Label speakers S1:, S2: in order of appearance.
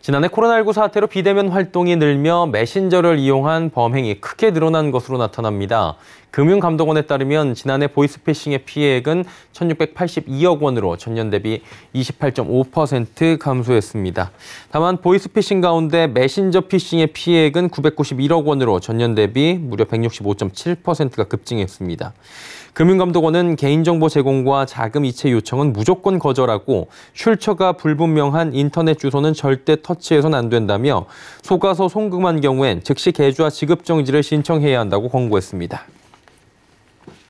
S1: 지난해 코로나19 사태로 비대면 활동이 늘며 메신저를 이용한 범행이 크게 늘어난 것으로 나타납니다. 금융감독원에 따르면 지난해 보이스피싱의 피해액은 1,682억 원으로 전년 대비 28.5% 감소했습니다. 다만 보이스피싱 가운데 메신저 피싱의 피해액은 991억 원으로 전년 대비 무려 165.7%가 급증했습니다. 금융감독원은 개인정보 제공과 자금 이체 요청은 무조건 거절하고 출처가 불분명한 인터넷 주소는 절대 터치해선 안 된다며 속아서 송금한 경우엔 즉시 계좌 지급 정지를 신청해야 한다고 권고했습니다.